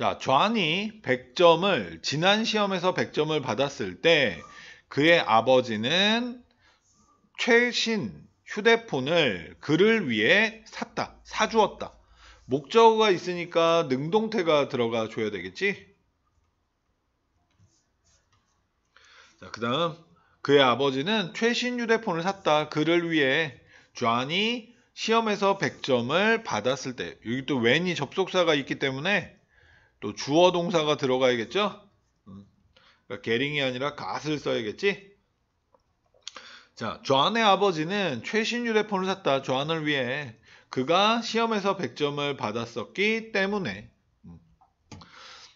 자, 좌니 100점을 지난 시험에서 100점을 받았을 때 그의 아버지는 최신 휴대폰을 그를 위해 샀다. 사주었다. 목적어가 있으니까 능동태가 들어가 줘야 되겠지? 자, 그 다음 그의 아버지는 최신 휴대폰을 샀다. 그를 위해 좌니 시험에서 100점을 받았을 때 여기 또웬이 접속사가 있기 때문에 또 주어 동사가 들어가야겠죠? 음. 그러니까 게링이 아니라 갓을 써야겠지? 자, 존의 아버지는 최신 휴대폰을 샀다. 조 존을 위해 그가 시험에서 100점을 받았었기 때문에 음.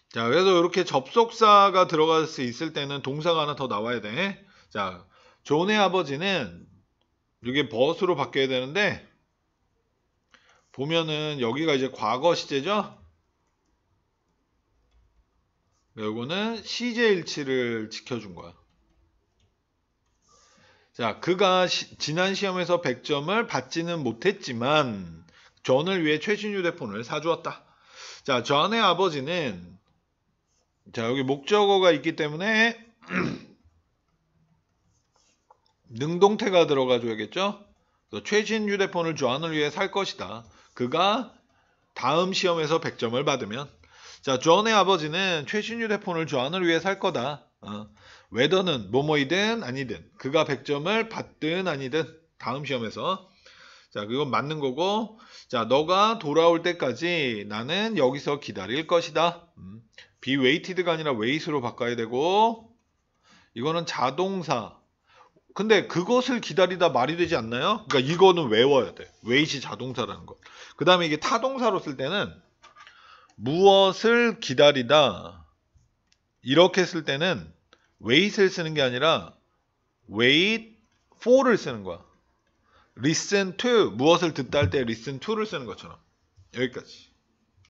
자, 그래서 이렇게 접속사가 들어갈 수 있을 때는 동사가 하나 더 나와야 돼. 자, 존의 아버지는 이게 버스로 바뀌어야 되는데 보면은 여기가 이제 과거 시제죠? 요거는 CJ 일치를 지켜준 거야. 자, 그가 시, 지난 시험에서 100점을 받지는 못했지만 전을 위해 최신 휴대폰을 사주었다. 자, 전의 아버지는 자, 여기 목적어가 있기 때문에 능동태가 들어가 줘야겠죠? 최신 휴대폰을 조 전을 위해 살 것이다. 그가 다음 시험에서 100점을 받으면 자, 존의 아버지는 최신 휴대폰을 존을 위해 살 거다. 어. 웨더는 뭐뭐이든 아니든 그가 100점을 받든 아니든 다음 시험에서 자, 그건 맞는 거고 자, 너가 돌아올 때까지 나는 여기서 기다릴 것이다. 음. be w a i 가 아니라 웨이 i 로 바꿔야 되고 이거는 자동사 근데 그것을 기다리다 말이 되지 않나요? 그러니까 이거는 외워야 돼. 웨이시 자동사라는 거. 그 다음에 이게 타동사로 쓸 때는 무엇을 기다리다 이렇게 쓸 때는 wait을 쓰는 게 아니라 wait for를 쓰는 거야. listen to 무엇을 듣다 할 때 listen to를 쓰는 것처럼 여기까지.